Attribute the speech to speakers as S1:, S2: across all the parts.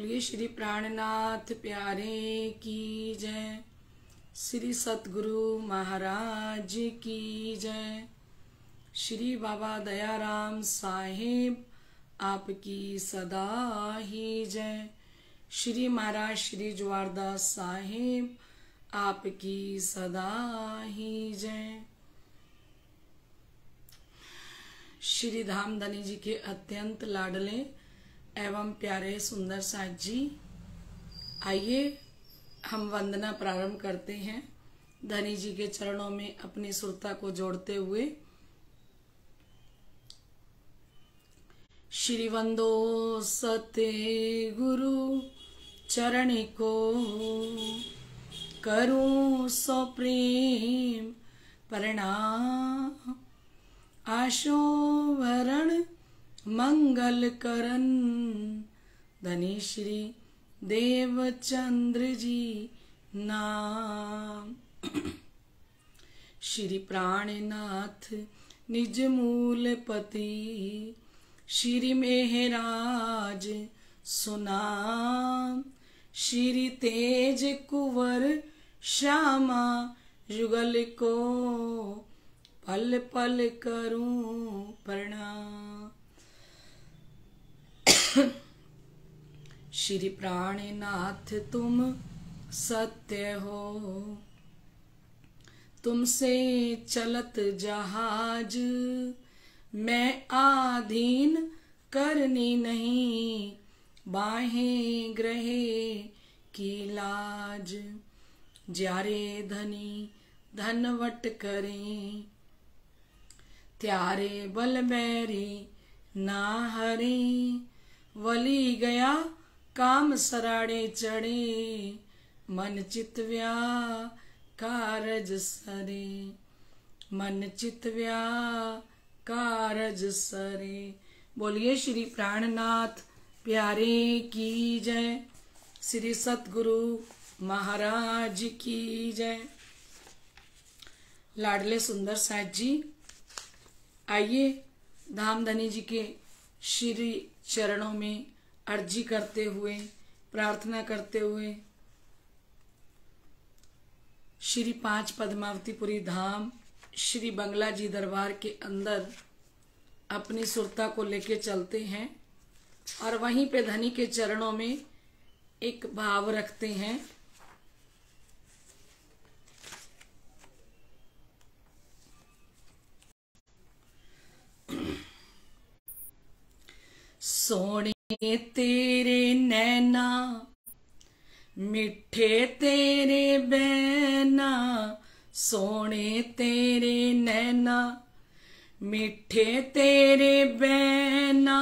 S1: बोलिए श्री प्राणनाथ प्यारे की जय श्री सतगुरु महाराज की जय श्री बाबा दयाराम साहेब आपकी सदा ही जय श्री महाराज श्री ज्वारदास साहेब आपकी सदा ही जय श्री धाम धनी जी के अत्यंत लाडले एवं प्यारे सुंदर साथ जी आइए हम वंदना प्रारंभ करते हैं धनी जी के चरणों में अपनी सुरता को जोड़ते हुए श्री वंदो सते गुरु चरण को करू सो प्रेम प्रणाम आशोभरण मंगल करन धनिश्री देवचंद्र जी नाम श्री प्राणनाथ निज मूल पति श्री मेहराज सुनाम श्री तेज कुंवर श्यामा युगल को पल पल करूं प्रणाम श्री प्राणीनाथ तुम सत्य हो तुमसे चलत जहाज मैं आधीन करनी नहीं बाहें ग्रहे की लाज जारे धनी धनवट करें त्यारे बल मेरी ना हरें वली गया काम सराणे चढ़े मन चितव्या कारज सरे मन चितव्या कारज सरे बोलिए श्री प्राणनाथ प्यारे की जय श्री सतगुरु महाराज की जय लाडले सुंदर साहब जी आइए धामधनी जी के श्री चरणों में अर्जी करते हुए प्रार्थना करते हुए श्री पांच पद्मावतीपुरी धाम श्री बंगला जी दरबार के अंदर अपनी सुरता को लेके चलते हैं और वहीं पे धनी के चरणों में एक भाव रखते हैं सोने तेरे नैना मिठे तेरे बैना सोने तेरे नैना मिठे तेरे बैना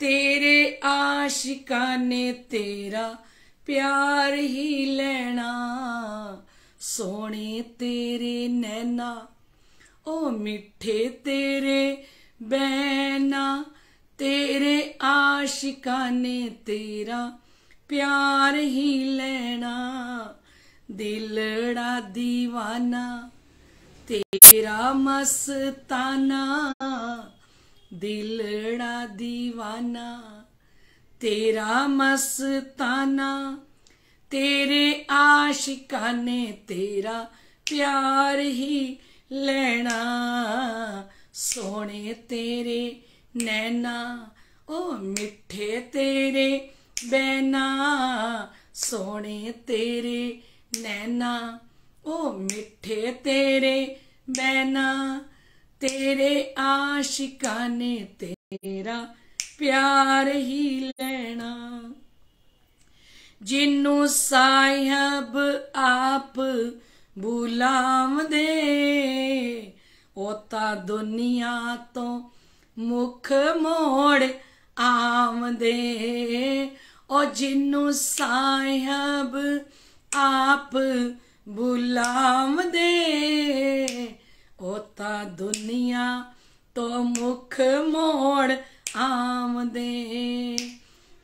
S1: तेरे आशिका ने तेरा प्यार ही लेना सोने तेरे नैना ओ मिठे तेरे बैना तेरे आशिका ने तेरा प्यार ही लेना दिलड़ा दीवाना तेरा मस्ताना दिलड़ा दीवाना तेरा मस्ताना तेरे आशिका ने तेरा प्यार ही लेना सोने तेरे नैना ओ मिठे तेरे बैना सोने तेरे नैना ओ मिठे तेरे बैना तेरे आशिका ने तेरा प्यार ही लेना जिन्नू साहब आप बुलावदे ओता दुनिया तो मुख मोड़ आम दे जिनू साहब आप बुलाम दे ओता दुनिया तो मुख मोड़ आम दे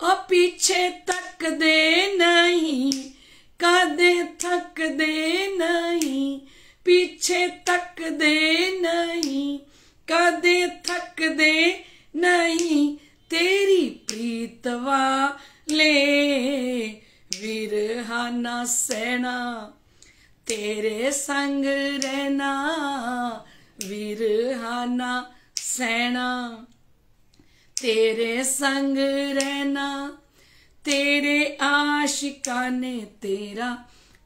S1: ओ पीछे तक दे नहीं कदे थक दे नहीं पीछे तक दे नहीं कदे थक दे नहीं तेरी प्रीतवा ले विरहाना सहना तेरे संग रहना विरहाना सेना तेरे संग रहना तेरे आशिका ने तेरा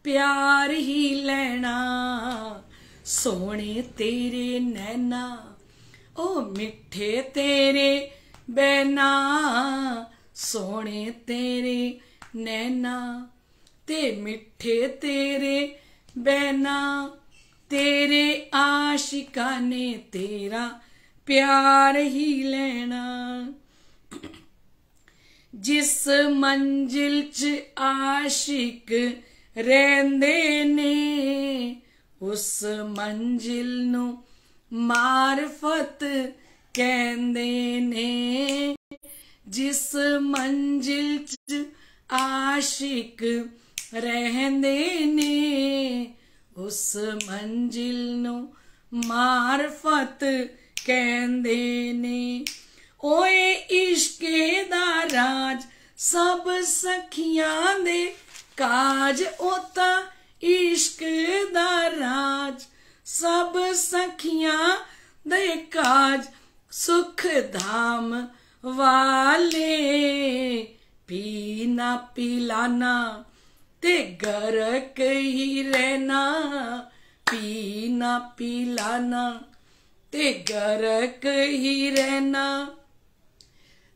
S1: प्यार ही लेना सोने तेरे नैना ओ मिठे तेरे बैना सोने तेरे नैना ते मिठे तेरे बैना तेरे आशिका ने तेरा प्यार ही लेना जिस मंजिल च आशिक रेंदे ने उस मंजिल नू मारफत कहते ने जिस मंजिल च आशिक रहते ने उस मंजिल नु मार्फत कहते ने ओए इश्के दा राज सब सखियां दे काज ओता इश्क दा राज सब सखिया दे काज सुख धाम वाले पीना पिलाना ते घर ही रहना पीना पिलाना ते घर ही रहना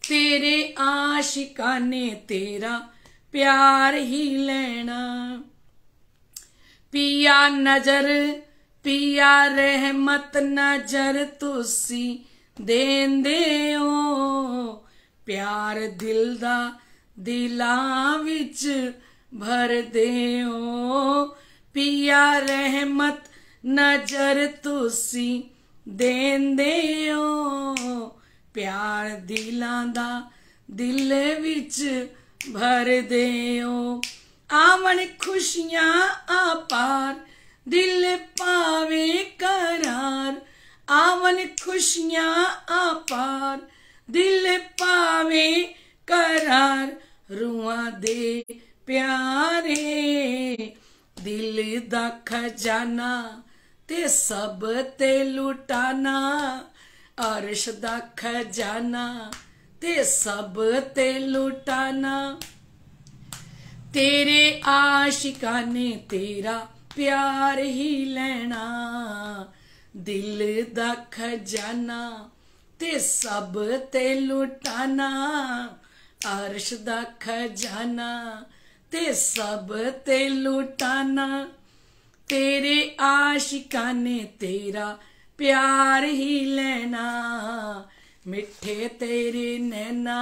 S1: तेरे आशिका ने तेरा प्यार ही लेना पिया नजर ਪਿਆ ਰਹਿਮਤ ਨਜ਼ਰ ਤੁਸੀਂ ਦੇਂਦੇ ਹੋ ਪਿਆਰ ਦਿਲ ਦਾ ਦਿਲਾਂ ਵਿੱਚ ਭਰਦੇ ਹੋ ਪਿਆ ਰਹਿਮਤ ਨਜ਼ਰ ਤੁਸੀਂ ਦੇਂਦੇ ਹੋ ਪਿਆਰ ਦਿਲਾਂ ਦਾ ਦਿਲ ਵਿੱਚ ਭਰਦੇ ਹੋ ਆਵਣ ਖੁਸ਼ੀਆਂ ਆਪਾਰ दिल पावे करार आवन खुशिया अपार दिल पावे करार रुआ दे प्यारे दिल दखजाना ते सब ते लुटाना अरश दखजाना ते सब ते लुटाना तेरे आशिकाने तेरा प्यार ही लेना दिल दख जाना ते सब ते लुटाना अर्श दख जाना ते सब ते लुटाना तेरे आशिकाने तेरा प्यार ही लेना मिठे तेरे नैना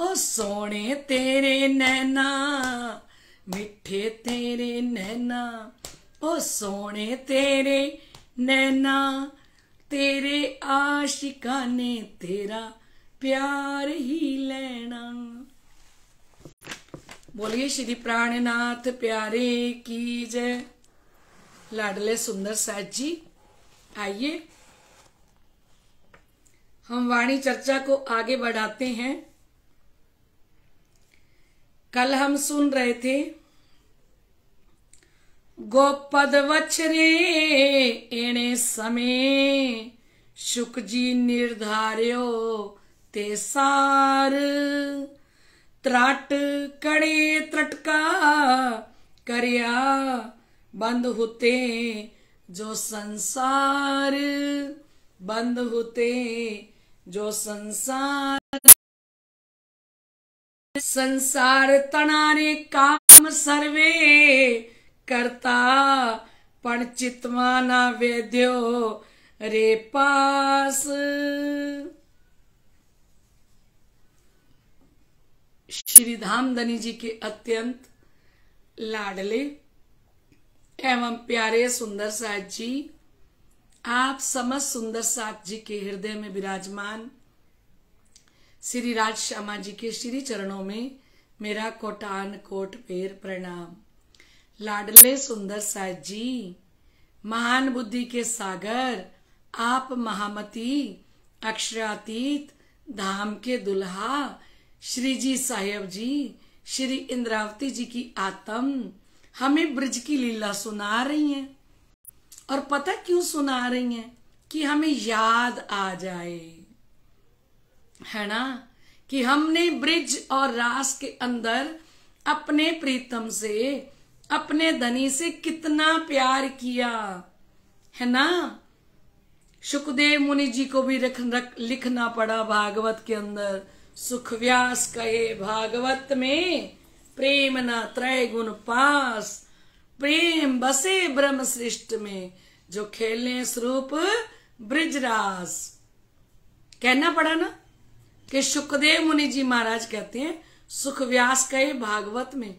S1: ओ सोने तेरे नैना मिठे तेरे नैना ओ सोने तेरे नैना तेरे आशिका ने तेरा प्यार ही लेना बोलिए श्री प्राणनाथ प्यारे की जय लाडले सुंदर साहब जी आइए हम वाणी चर्चा को आगे बढ़ाते हैं कल हम सुन रहे थे गोपद वचरे एने समय शुक जी निर्धार्यो ते सार त्राट कड़े त्रटका करया बंद होते जो संसार बंद होते जो संसार संसार तनारे काम सर्वे करता पण ना वेद्यो रे पास श्री धाम धनी जी के अत्यंत लाडले एवं प्यारे सुंदर साहब जी आप समस्त सुंदर साहब जी के हृदय में विराजमान श्री राज श्यामा जी के श्री चरणों में मेरा कोटान कोट पेर प्रणाम लाडले सुंदर साहब जी महान बुद्धि के सागर आप महामती अक्षरातीत धाम के दुल्हा श्री जी साहेब जी श्री इंद्रावती जी की आत्म हमें ब्रज की लीला सुना रही हैं और पता क्यों सुना रही हैं कि हमें याद आ जाए है ना कि हमने ब्रिज और रास के अंदर अपने प्रीतम से अपने धनी से कितना प्यार किया है ना सुखदेव मुनि जी को भी रख, रख लिखना पड़ा भागवत के अंदर सुख व्यास कहे भागवत में प्रेम न त्रय गुण पास प्रेम बसे ब्रह्म सृष्ट में जो खेले स्वरूप ब्रिजरास कहना पड़ा ना कि सुखदेव मुनि जी महाराज कहते हैं सुख व्यास कहे भागवत में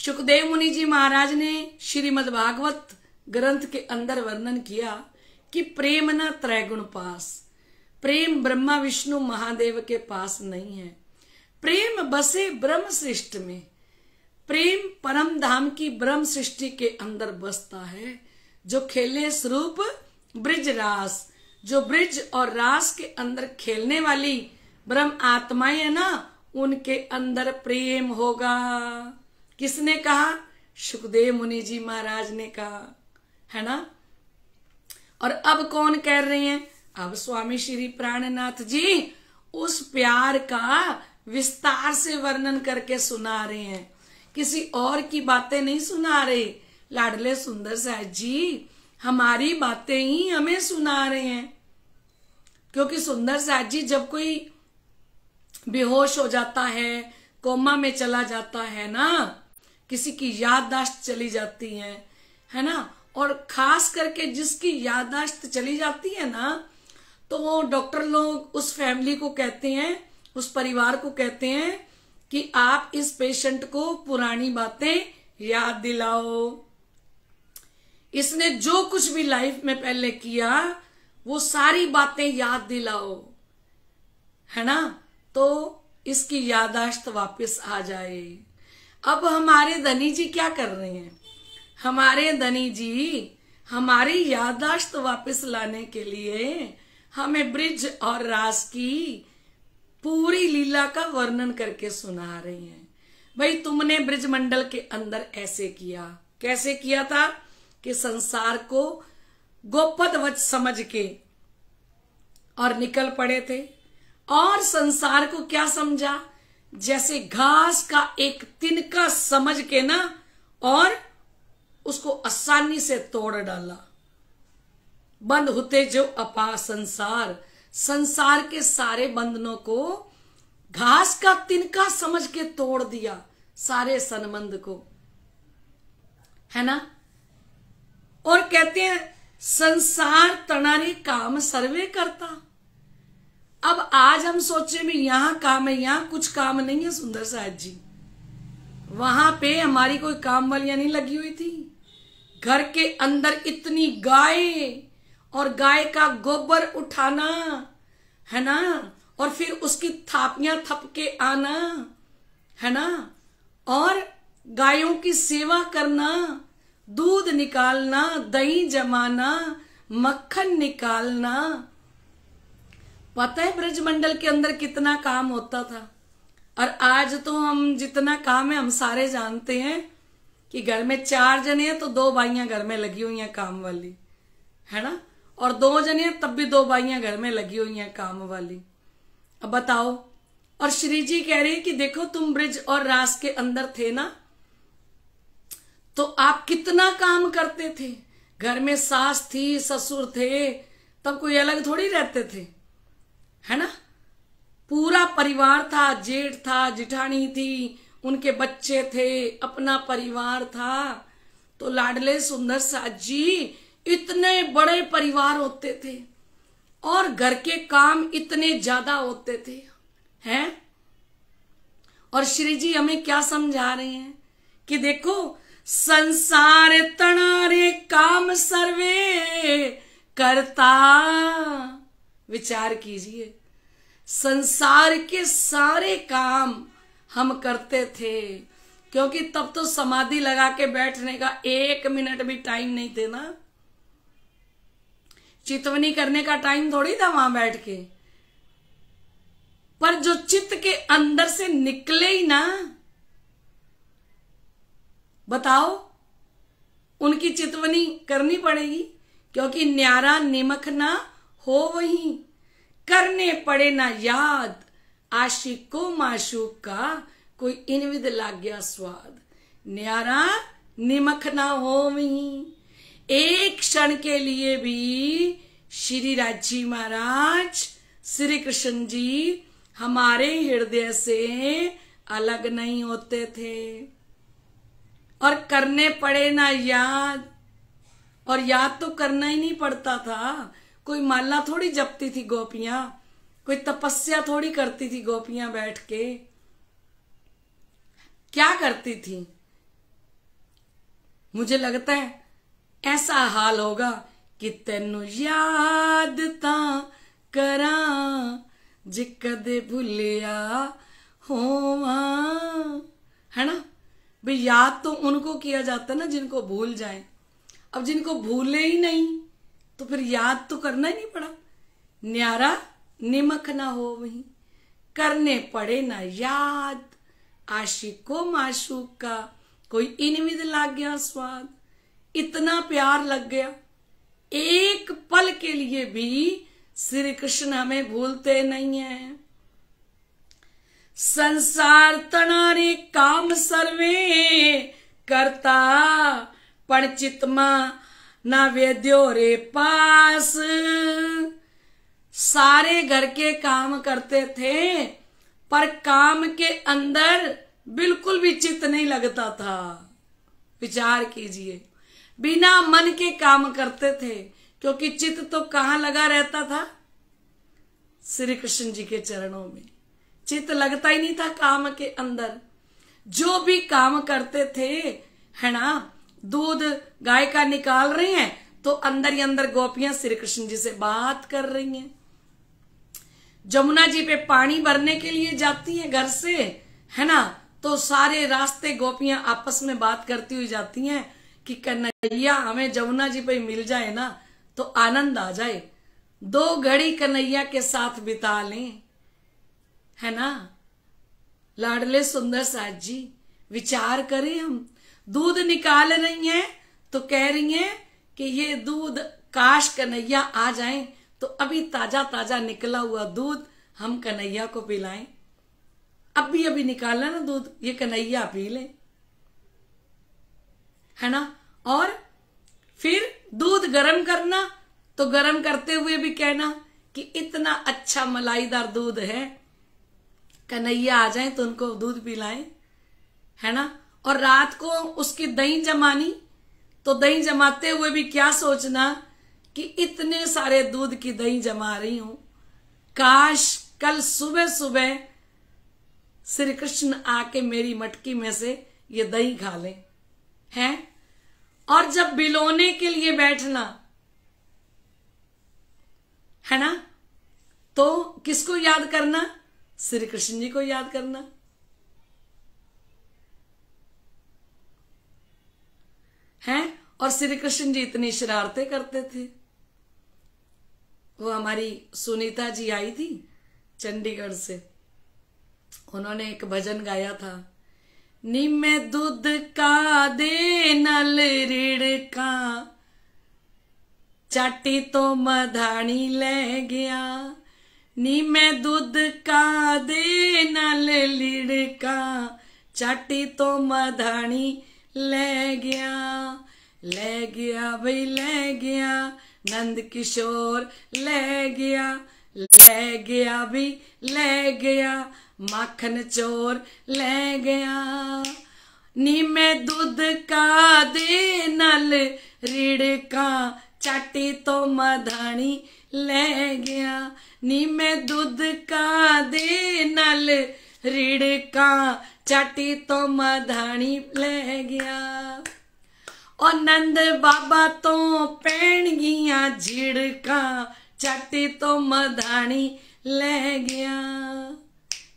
S1: सुखदेव मुनि जी महाराज ने श्रीमद भागवत ग्रंथ के अंदर वर्णन किया कि प्रेम न त्रैगुण पास प्रेम ब्रह्मा विष्णु महादेव के पास नहीं है प्रेम बसे ब्रह्म सृष्टि में प्रेम परम धाम की ब्रह्म सृष्टि के अंदर बसता है जो खेले स्वरूप ब्रिज रास जो ब्रिज और रास के अंदर खेलने वाली ब्रह्म आत्माएं है ना उनके अंदर प्रेम होगा किसने कहा सुखदेव मुनि जी महाराज ने कहा है ना और अब कौन कह रहे हैं अब स्वामी श्री प्राणनाथ जी उस प्यार का विस्तार से वर्णन करके सुना रहे हैं किसी और की बातें नहीं सुना रहे लाडले सुंदर साहब जी हमारी बातें ही हमें सुना रहे हैं क्योंकि सुंदर साहब जी जब कोई बेहोश हो जाता है कोमा में चला जाता है ना किसी की याददाश्त चली जाती है है ना और खास करके जिसकी याददाश्त चली जाती है ना तो डॉक्टर लोग उस फैमिली को कहते हैं उस परिवार को कहते हैं कि आप इस पेशेंट को पुरानी बातें याद दिलाओ इसने जो कुछ भी लाइफ में पहले किया वो सारी बातें याद दिलाओ है ना तो इसकी यादाश्त वापस आ जाए अब हमारे धनी जी क्या कर रहे हैं हमारे धनी जी हमारी याददाश्त वापस लाने के लिए हमें ब्रिज और रास की पूरी लीला का वर्णन करके सुना रहे हैं भाई तुमने ब्रिज मंडल के अंदर ऐसे किया कैसे किया था कि संसार को गोपद वच समझ के और निकल पड़े थे और संसार को क्या समझा जैसे घास का एक तिनका समझ के ना और उसको आसानी से तोड़ डाला बंद होते जो अपा संसार संसार के सारे बंधनों को घास का तिनका समझ के तोड़ दिया सारे संबंध को है ना और कहते हैं संसार तनारी काम सर्वे करता अब आज हम सोचे भी यहाँ काम है यहाँ कुछ काम नहीं है सुंदर साहब जी वहां पे हमारी कोई काम वालियां नहीं लगी हुई थी घर के अंदर इतनी गाय और गाय का गोबर उठाना है ना और फिर उसकी थापियां थप के आना है ना और गायों की सेवा करना दूध निकालना दही जमाना मक्खन निकालना पता है ब्रजमंडल के अंदर कितना काम होता था और आज तो हम जितना काम है हम सारे जानते हैं कि घर में चार जने हैं तो दो बाइया घर में लगी हुई हैं काम वाली है ना और दो जने हैं तब भी दो बाइया घर में लगी हुई हैं काम वाली अब बताओ और श्री जी कह रही कि देखो तुम ब्रिज और रास के अंदर थे ना तो आप कितना काम करते थे घर में सास थी ससुर थे तब कोई अलग थोड़ी रहते थे है ना पूरा परिवार था जेठ था जिठानी थी उनके बच्चे थे अपना परिवार था तो लाडले सुंदर साज जी इतने बड़े परिवार होते थे और घर के काम इतने ज्यादा होते थे हैं और श्री जी हमें क्या समझा रहे हैं कि देखो संसार तनारे काम सर्वे करता विचार कीजिए संसार के सारे काम हम करते थे क्योंकि तब तो समाधि लगा के बैठने का एक मिनट भी टाइम नहीं थे ना चितवनी करने का टाइम थोड़ी था वहां बैठ के पर जो चित्त के अंदर से निकले ही ना बताओ उनकी चितवनी करनी पड़ेगी क्योंकि न्यारा निमखना हो वही करने पड़े ना याद आशिक को माशूक का कोई इनविद लाग गया स्वाद न्यारा निमक ना हो वही एक क्षण के लिए भी श्री राजी महाराज श्री कृष्ण जी हमारे हृदय से अलग नहीं होते थे और करने पड़े ना याद और याद तो करना ही नहीं पड़ता था कोई माला थोड़ी जपती थी गोपियां कोई तपस्या थोड़ी करती थी गोपियां बैठ के क्या करती थी मुझे लगता है ऐसा हाल होगा कि तेन याद ता करा जे कद भूलिया होवा है ना भाई याद तो उनको किया जाता ना जिनको भूल जाए अब जिनको भूले ही नहीं तो फिर याद तो करना ही नहीं पड़ा न्यारा निमक ना हो वही करने पड़े ना याद आशिक को माशूक का कोई इनविद लग गया स्वाद इतना प्यार लग गया एक पल के लिए भी श्री कृष्ण हमें भूलते नहीं है संसार तनारे काम सर्वे करता पर चित्मा ना वेद्यो रे पास सारे घर के काम करते थे पर काम के अंदर बिल्कुल भी चित्त नहीं लगता था विचार कीजिए बिना मन के काम करते थे क्योंकि चित्त तो कहाँ लगा रहता था श्री कृष्ण जी के चरणों में चित्त लगता ही नहीं था काम के अंदर जो भी काम करते थे है ना दूध गाय का निकाल रही हैं तो अंदर ही अंदर गोपियां श्री कृष्ण जी से बात कर रही हैं जमुना जी पे पानी भरने के लिए जाती हैं घर से है ना तो सारे रास्ते गोपियां आपस में बात करती हुई जाती हैं कि कन्हैया हमें जमुना जी पे मिल जाए ना तो आनंद आ जाए दो घड़ी कन्हैया के साथ बिता लें है ना लाडले सुंदर साज जी विचार करें हम दूध निकाल रही हैं तो कह रही हैं कि ये दूध काश कन्हैया आ जाए तो अभी ताजा ताजा निकला हुआ दूध हम कन्हैया को पिलाएं अभी अभी निकाला ना दूध ये कन्हैया पी ले है ना और फिर दूध गरम करना तो गर्म करते हुए भी कहना कि इतना अच्छा मलाईदार दूध है कन्हैया आ जाए तो उनको दूध पिलाएं है ना और रात को उसकी दही जमानी तो दही जमाते हुए भी क्या सोचना कि इतने सारे दूध की दही जमा रही हूं काश कल सुबह सुबह श्री कृष्ण आके मेरी मटकी में से ये दही खा ले हैं और जब बिलोने के लिए बैठना है ना तो किसको याद करना श्री कृष्ण जी को याद करना हैं और श्री कृष्ण जी इतनी शरारतें करते थे वो हमारी सुनीता जी आई थी चंडीगढ़ से उन्होंने एक भजन गाया था निम दूध का दे नल का चाटी तो मधानी ले गया नी मैं दूध का दे नल लीड़ का चाटी तो मधानी ले गया ले गया भाई ले गया नंद किशोर ले गया ले गया भी ले गया माखन चोर ले गया नी में दूध का दे नल रीढ़ का चाटी तो मधानी ले गया नी में दूध का दे नल का चाटी तो मधानी ले गया ओ नंद बाबा तो पहन गया झिड़का चाटी तो मधानी ले गया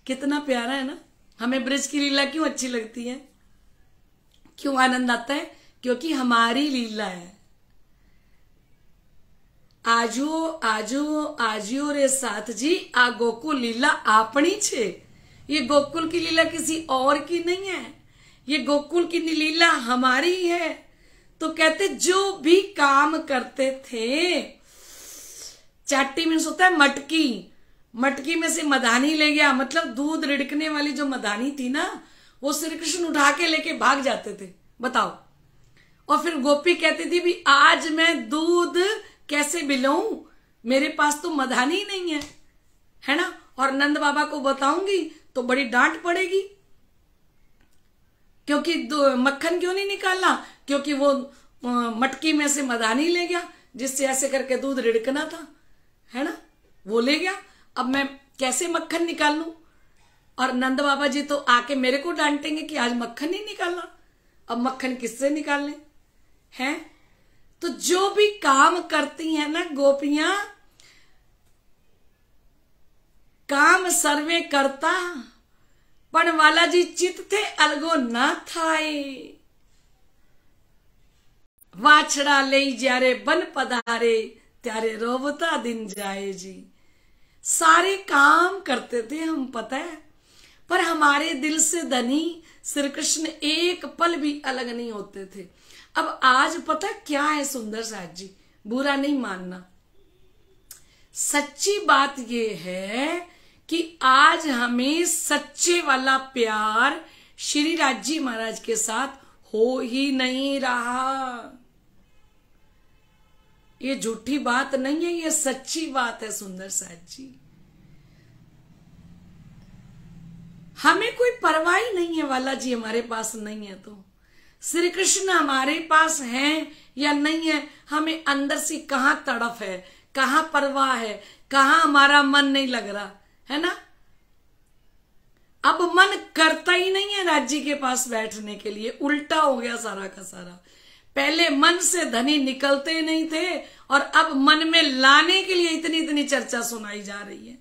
S1: कितना प्यारा है ना हमें ब्रज की लीला क्यों अच्छी लगती है क्यों आनंद आता है क्योंकि हमारी लीला है आजो આજો रे साथ जी आ ગોકુલ लीला आपनी छे ये गोकुल की लीला किसी और की नहीं है ये गोकुल की लीला हमारी है तो कहते जो भी काम करते थे चाटी मीन्स होता है मटकी मटकी में से मदानी ले गया मतलब दूध रिड़कने वाली जो मदानी थी ना वो श्री कृष्ण उठा के लेके भाग जाते थे बताओ और फिर गोपी कहती थी भी आज मैं दूध कैसे बिलाऊ मेरे पास तो मदानी नहीं है है ना और नंद बाबा को बताऊंगी तो बड़ी डांट पड़ेगी क्योंकि मक्खन क्यों नहीं निकालना क्योंकि वो मटकी में से मदानी ले गया जिससे ऐसे करके दूध रिड़कना था है ना वो ले गया अब मैं कैसे मक्खन निकाल लू और नंद बाबा जी तो आके मेरे को डांटेंगे कि आज मक्खन नहीं निकालना अब मक्खन किससे निकाल लें हैं तो जो भी काम करती हैं ना गोपियां काम करता સર્વે वाला जी चित थे अलगो ना थाए વાછડા ले जारे बन पधारे त्यारे रोवता दिन जाए जी सारे काम करते थे हम पता है पर हमारे दिल से धनी श्री कृष्ण एक पल भी अलग नहीं होते थे अब आज पता क्या है सुंदर साहब जी बुरा नहीं मानना सच्ची बात यह है कि आज हमें सच्चे वाला प्यार श्री राजी महाराज के साथ हो ही नहीं रहा ये झूठी बात नहीं है ये सच्ची बात है सुंदर साथ जी हमें कोई परवाह ही नहीं है वाला जी हमारे पास नहीं है तो श्री कृष्ण हमारे पास हैं या नहीं है हमें अंदर से कहा तड़फ है कहा परवाह है कहा हमारा मन नहीं लग रहा है ना अब मन करता ही नहीं है राज्य के पास बैठने के लिए उल्टा हो गया सारा का सारा पहले मन से धनी निकलते नहीं थे और अब मन में लाने के लिए इतनी इतनी चर्चा सुनाई जा रही है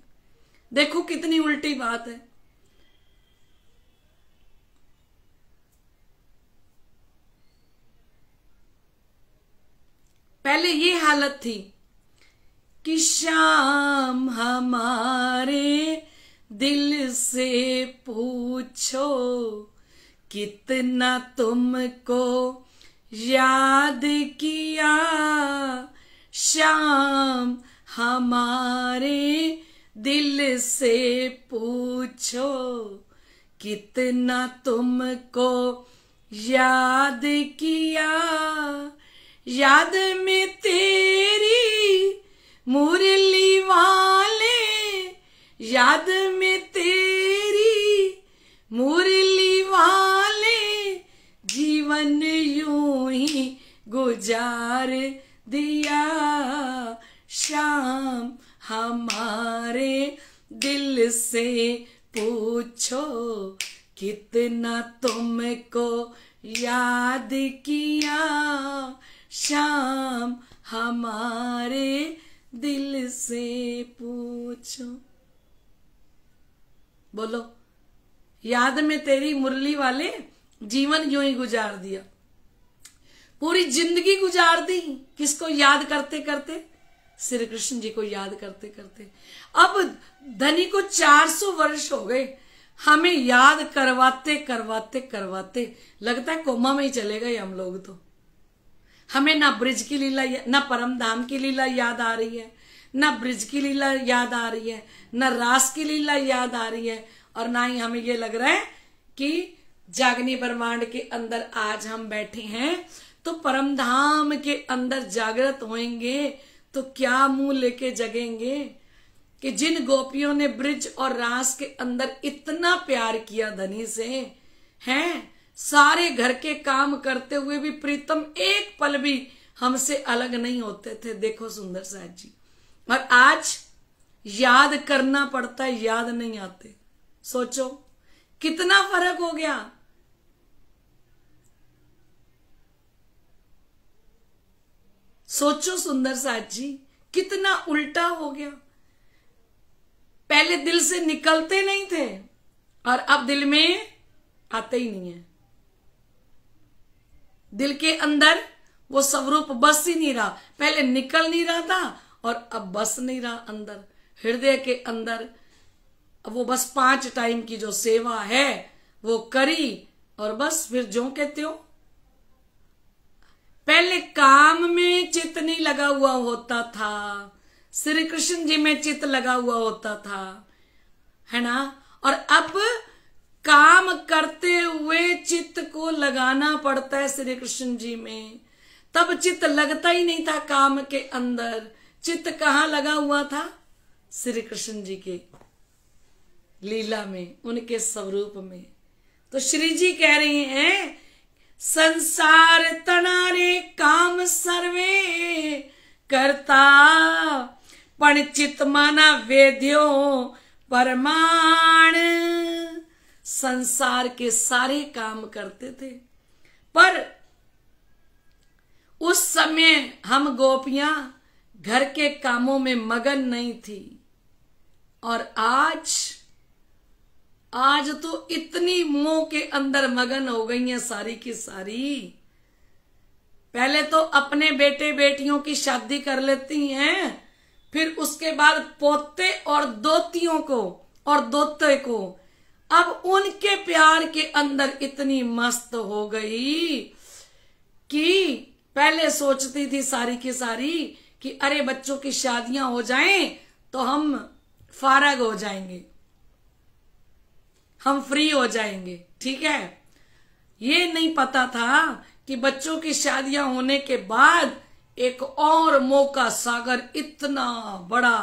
S1: देखो कितनी उल्टी बात है पहले ये हालत थी कि शाम हमारे दिल से पूछो कितना तुमको याद किया शाम हमारे दिल से पूछो कितना तुमको याद किया याद में तेरी मुरली वाले याद में तेरी मुरली वाले जीवन यूं ही गुजार दिया शाम हमारे दिल से पूछो कितना तुमको याद किया शाम हमारे दिल से पूछो बोलो याद में तेरी मुरली वाले जीवन यूं ही गुजार दिया पूरी जिंदगी गुजार दी किसको याद करते करते श्री कृष्ण जी को याद करते करते अब धनी को 400 वर्ष हो गए हमें याद करवाते करवाते करवाते लगता है कोमा में ही चले गए हम लोग तो हमें ना ब्रिज की लीला ना परम धाम की लीला याद आ रही है ना ब्रिज की लीला याद आ रही है ना रास की लीला याद आ रही है और ना ही हमें ये लग रहा है कि जागनी ब्रह्मांड के अंदर आज हम बैठे हैं तो परम धाम के अंदर जागृत हो तो क्या मुंह लेके जगेंगे कि जिन गोपियों ने ब्रिज और रास के अंदर इतना प्यार किया धनी से हैं सारे घर के काम करते हुए भी प्रीतम एक पल भी हमसे अलग नहीं होते थे देखो सुंदर साहब जी और आज याद करना पड़ता है याद नहीं आते सोचो कितना फर्क हो गया सोचो सुंदर साहब जी कितना उल्टा हो गया पहले दिल से निकलते नहीं थे और अब दिल में आते ही नहीं है दिल के अंदर वो स्वरूप बस ही नहीं रहा पहले निकल नहीं रहा था और अब बस नहीं रहा अंदर हृदय के अंदर वो बस पांच टाइम की जो सेवा है वो करी और बस फिर जो कहते हो पहले काम में चित नहीं लगा हुआ होता था श्री कृष्ण जी में चित लगा हुआ होता था है ना और अब काम करते हुए चित्त को लगाना पड़ता है श्री कृष्ण जी में तब चित्त लगता ही नहीं था काम के अंदर चित्त कहाँ लगा हुआ था श्री कृष्ण जी के लीला में उनके स्वरूप में तो श्री जी कह रहे हैं संसार तनारे काम सर्वे करता पण चित्त माना वेद्यो परमाण संसार के सारे काम करते थे पर उस समय हम गोपियां घर के कामों में मगन नहीं थी और आज आज तो इतनी मुंह के अंदर मगन हो गई हैं सारी की सारी पहले तो अपने बेटे बेटियों की शादी कर लेती हैं फिर उसके बाद पोते और दोतियों को और दोते को अब उनके प्यार के अंदर इतनी मस्त हो गई कि पहले सोचती थी सारी की सारी कि अरे बच्चों की शादियां हो जाएं तो हम फारग हो जाएंगे हम फ्री हो जाएंगे ठीक है ये नहीं पता था कि बच्चों की शादियां होने के बाद एक और मौका सागर इतना बड़ा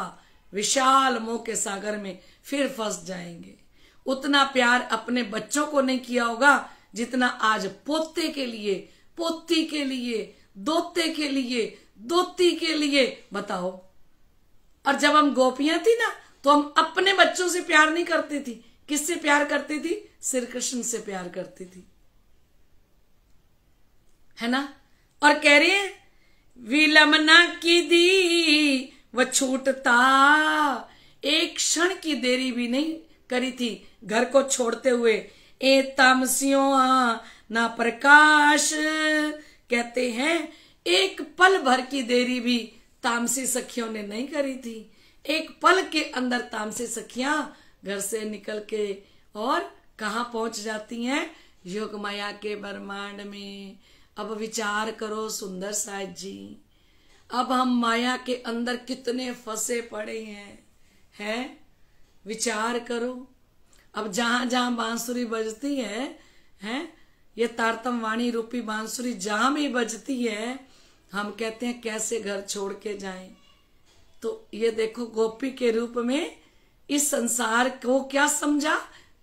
S1: विशाल मौके सागर में फिर फंस जाएंगे उतना प्यार अपने बच्चों को नहीं किया होगा जितना आज पोते के लिए पोती के लिए दोते के लिए दोती के लिए बताओ और जब हम गोपियां थी ना तो हम अपने बच्चों से प्यार नहीं करती थी किससे प्यार करती थी श्री कृष्ण से प्यार करती थी है ना और कह रही है विलमना की दी वह छूटता एक क्षण की देरी भी नहीं करी थी घर को छोड़ते हुए ए तामसियों ना प्रकाश कहते हैं एक पल भर की देरी भी तामसी सखियों ने नहीं करी थी एक पल के अंदर तामसी सखिया घर से निकल के और कहा पहुंच जाती हैं योग माया के ब्रह्मांड में अब विचार करो सुंदर साहब जी अब हम माया के अंदर कितने फंसे पड़े हैं हैं विचार करो अब जहां जहां बांसुरी बजती है हैं ये तारतम वाणी रूपी बांसुरी जहां भी बजती है हम कहते हैं कैसे घर छोड़ के जाए तो ये देखो गोपी के रूप में इस संसार को क्या समझा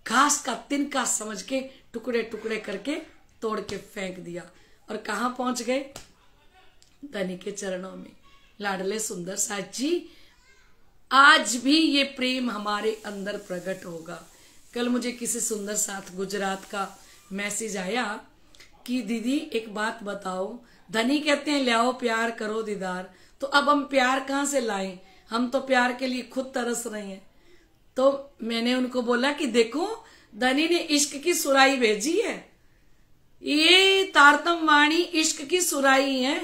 S1: घास का तिनका समझ के टुकड़े टुकड़े करके तोड़ के फेंक दिया और कहा पहुंच गए धनी के चरणों में लाडले सुंदर साहब जी आज भी ये प्रेम हमारे अंदर प्रकट होगा कल मुझे किसी सुंदर साथ गुजरात का मैसेज आया कि दीदी एक बात बताओ धनी कहते हैं लियाओ प्यार करो दीदार तो अब हम प्यार कहाँ से लाएं हम तो प्यार के लिए खुद तरस रहे हैं तो मैंने उनको बोला कि देखो धनी ने इश्क की सुराई भेजी है ये तारतम वाणी इश्क की सुराई है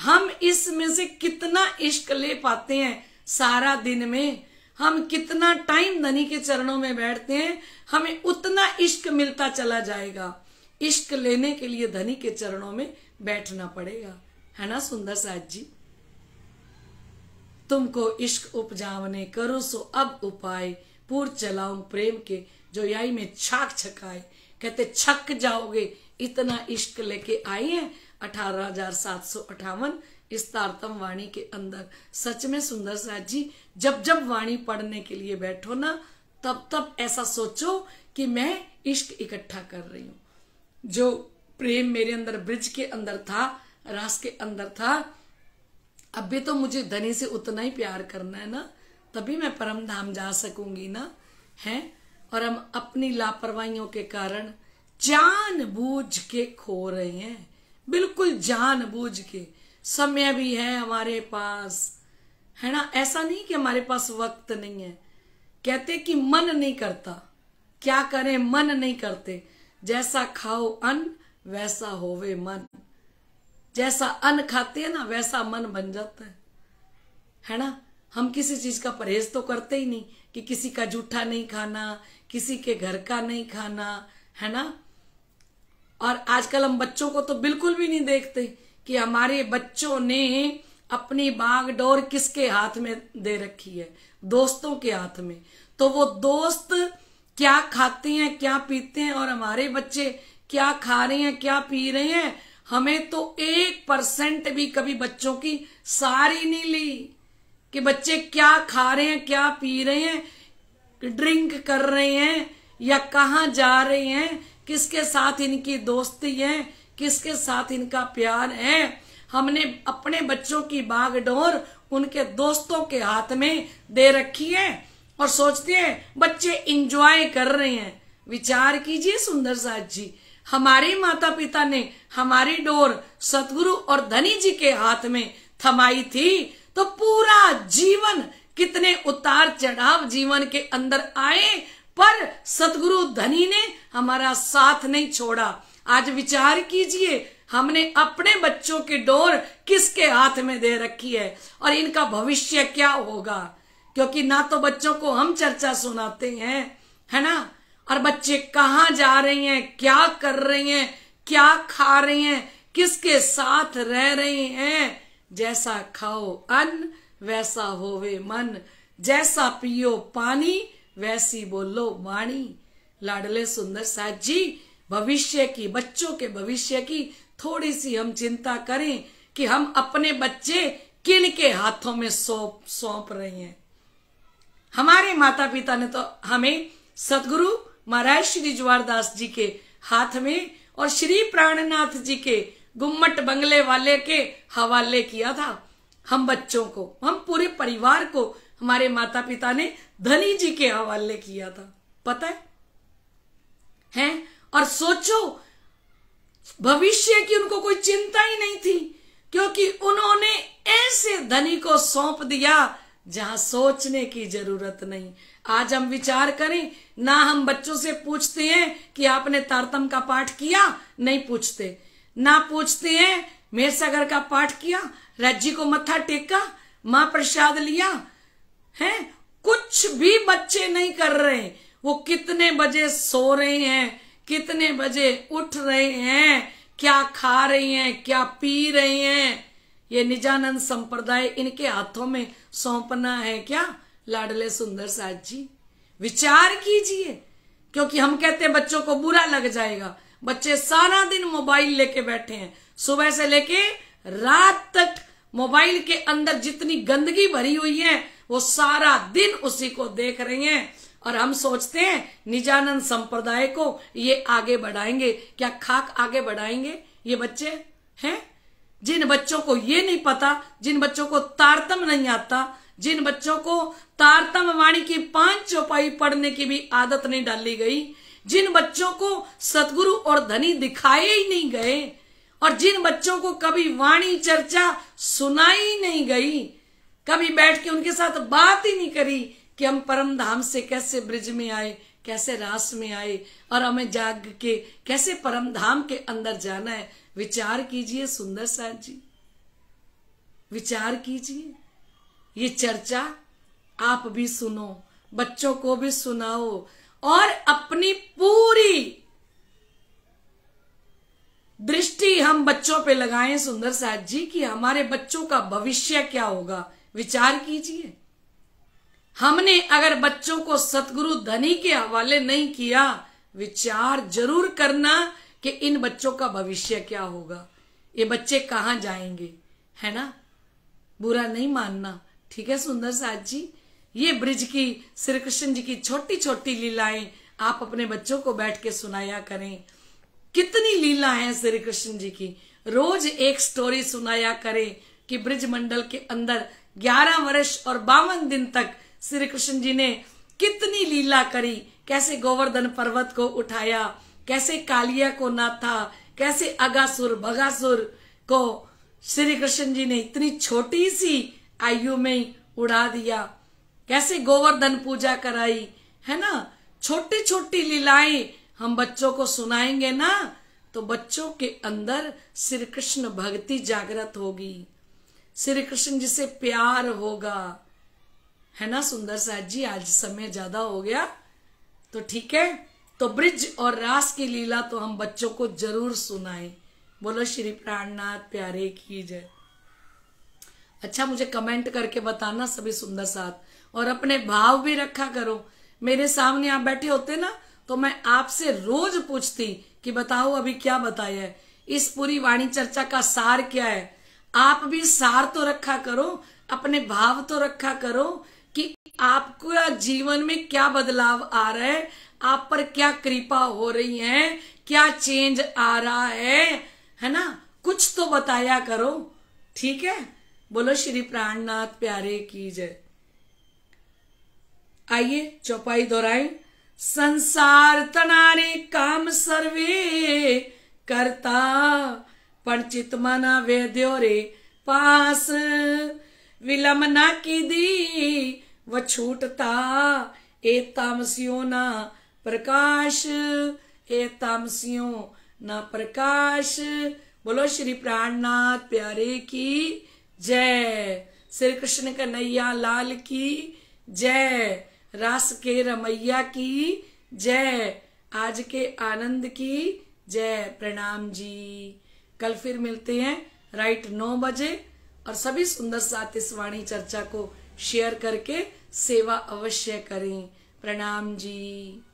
S1: हम इसमें से कितना इश्क ले पाते हैं सारा दिन में हम कितना टाइम धनी के चरणों में बैठते हैं हमें उतना इश्क मिलता चला जाएगा इश्क लेने के लिए धनी के चरणों में बैठना पड़ेगा है ना सुंदर साज जी तुमको इश्क उपजावने करो सो अब उपाय पूर चलाऊ प्रेम के जो याई में छाक छकाए कहते छक जाओगे इतना इश्क लेके आई है अठारह हजार सात सौ अठावन इस तारतम वाणी के अंदर सच में सुंदर साहब जी जब जब वाणी पढ़ने के लिए बैठो ना तब तब ऐसा सोचो कि मैं इश्क इकट्ठा कर रही हूं जो प्रेम मेरे अंदर ब्रिज के अंदर था रास के अंदर था अब भी तो मुझे धनी से उतना ही प्यार करना है ना तभी मैं परम धाम जा सकूंगी ना है और हम अपनी लापरवाहियों के कारण जान बूझ के खो रहे हैं बिल्कुल जान बूझ के समय भी है हमारे पास है ना ऐसा नहीं कि हमारे पास वक्त नहीं है कहते कि मन नहीं करता क्या करें मन नहीं करते जैसा खाओ अन्न वैसा होवे मन जैसा अन्न खाते हैं ना वैसा मन बन जाता है है ना हम किसी चीज का परहेज तो करते ही नहीं कि किसी का जूठा नहीं खाना किसी के घर का नहीं खाना है ना और आजकल हम बच्चों को तो बिल्कुल भी नहीं देखते कि हमारे बच्चों ने अपनी बाग डोर किसके हाथ में दे रखी है दोस्तों के हाथ में तो वो दोस्त क्या खाते हैं क्या पीते हैं और हमारे बच्चे क्या खा रहे हैं क्या पी रहे हैं हमें तो एक परसेंट भी कभी बच्चों की सारी नहीं ली कि बच्चे क्या खा रहे हैं क्या पी रहे हैं ड्रिंक कर रहे हैं या कहा जा रहे हैं किसके साथ इनकी दोस्ती है किसके साथ इनका प्यार है हमने अपने बच्चों की बागडोर उनके दोस्तों के हाथ में दे रखी है और सोचते हैं बच्चे इंजॉय कर रहे हैं विचार कीजिए सुंदर साज जी हमारे माता पिता ने हमारी डोर सतगुरु और धनी जी के हाथ में थमाई थी तो पूरा जीवन कितने उतार चढ़ाव जीवन के अंदर आए पर सतगुरु धनी ने हमारा साथ नहीं छोड़ा आज विचार कीजिए हमने अपने बच्चों की डोर किसके हाथ में दे रखी है और इनका भविष्य क्या होगा क्योंकि ना तो बच्चों को हम चर्चा सुनाते हैं है ना और बच्चे कहाँ जा रहे हैं क्या कर रहे हैं क्या खा रहे हैं किसके साथ रह रहे हैं जैसा खाओ अन्न वैसा होवे मन जैसा पियो पानी वैसी बोलो वाणी लाडले सुंदर साहब जी भविष्य की बच्चों के भविष्य की थोड़ी सी हम चिंता करें कि हम अपने बच्चे किन के हाथों में सौंप सौंप रहे हैं हमारे माता पिता ने तो हमें सदगुरु महाराज श्री ज्वारदास जी के हाथ में और श्री प्राणनाथ जी के गुम्मट बंगले वाले के हवाले किया था हम बच्चों को हम पूरे परिवार को हमारे माता पिता ने धनी जी के हवाले किया था पता है हैं और सोचो भविष्य की उनको कोई चिंता ही नहीं थी क्योंकि उन्होंने ऐसे धनी को सौंप दिया जहां सोचने की जरूरत नहीं आज हम विचार करें ना हम बच्चों से पूछते हैं कि आपने तारतम का पाठ किया नहीं पूछते ना पूछते हैं मेरसागर का पाठ किया राज्य को मत्था टेका मां प्रसाद लिया है कुछ भी बच्चे नहीं कर रहे वो कितने बजे सो रहे हैं कितने बजे उठ रहे हैं क्या खा रही हैं क्या पी रही हैं ये निजानंद संप्रदाय इनके हाथों में सौंपना है क्या लाडले सुंदर साहब जी विचार कीजिए क्योंकि हम कहते हैं बच्चों को बुरा लग जाएगा बच्चे सारा दिन मोबाइल लेके बैठे हैं सुबह से लेके रात तक मोबाइल के अंदर जितनी गंदगी भरी हुई है वो सारा दिन उसी को देख रही हैं और हम सोचते हैं निजानंद संप्रदाय को ये आगे बढ़ाएंगे क्या खाक आगे बढ़ाएंगे ये बच्चे हैं जिन बच्चों को ये नहीं पता जिन बच्चों को तारतम नहीं आता जिन बच्चों को तारतम वाणी की पांच चौपाई पढ़ने की भी आदत नहीं डाली गई जिन बच्चों को सदगुरु और धनी दिखाए ही नहीं गए और जिन बच्चों को कभी वाणी चर्चा सुनाई नहीं गई कभी बैठ के उनके साथ बात ही नहीं करी कि हम परम धाम से कैसे ब्रिज में आए कैसे रास में आए और हमें जाग के कैसे परम धाम के अंदर जाना है विचार कीजिए सुंदर साहब जी विचार कीजिए ये चर्चा आप भी सुनो बच्चों को भी सुनाओ और अपनी पूरी दृष्टि हम बच्चों पे लगाएं सुंदर साहब जी कि हमारे बच्चों का भविष्य क्या होगा विचार कीजिए हमने अगर बच्चों को सतगुरु धनी के हवाले नहीं किया विचार जरूर करना कि इन बच्चों का भविष्य क्या होगा ये बच्चे कहाँ जाएंगे है ना बुरा नहीं मानना ठीक है सुंदर साहद जी ये ब्रिज की श्री कृष्ण जी की छोटी छोटी लीलाएं आप अपने बच्चों को बैठ के सुनाया करें कितनी लीला है श्री कृष्ण जी की रोज एक स्टोरी सुनाया करें कि ब्रिज मंडल के अंदर 11 वर्ष और बावन दिन तक श्री कृष्ण जी ने कितनी लीला करी कैसे गोवर्धन पर्वत को उठाया कैसे कालिया को नाथा कैसे अगासुर भगासुर को श्री कृष्ण जी ने इतनी छोटी सी आयु में उड़ा दिया कैसे गोवर्धन पूजा कराई है ना छोटी छोटी लीलाएं हम बच्चों को सुनाएंगे ना तो बच्चों के अंदर श्री कृष्ण भक्ति जागृत होगी श्री कृष्ण जी से प्यार होगा है ना सुंदर साहब जी आज समय ज्यादा हो गया तो ठीक है तो ब्रिज और रास की लीला तो हम बच्चों को जरूर सुनाए बोलो श्री प्राणनाथ प्यारे की जय अच्छा मुझे कमेंट करके बताना सभी सुंदर साथ और अपने भाव भी रखा करो मेरे सामने आप बैठे होते ना तो मैं आपसे रोज पूछती कि बताओ अभी क्या बताया है इस पूरी वाणी चर्चा का सार क्या है आप भी सार तो रखा करो अपने भाव तो रखा करो आपको जीवन में क्या बदलाव आ रहा है आप पर क्या कृपा हो रही है क्या चेंज आ रहा है है ना कुछ तो बताया करो ठीक है बोलो श्री प्राणनाथ प्यारे की जय आइए चौपाई दोहराए संसार तनारे काम सर्वे करता पण मना वे रे पास विलंब ना की दी वह छूटता ए तामसियों ना प्रकाश ए तामसियों न प्रकाश बोलो श्री प्राणनाथ प्यारे की जय श्री कृष्ण कन्हैया लाल की जय रास के रमैया की जय आज के आनंद की जय प्रणाम जी कल फिर मिलते हैं राइट नौ बजे और सभी सुंदर साथ इस वाणी चर्चा को शेयर करके सेवा अवश्य करें प्रणाम जी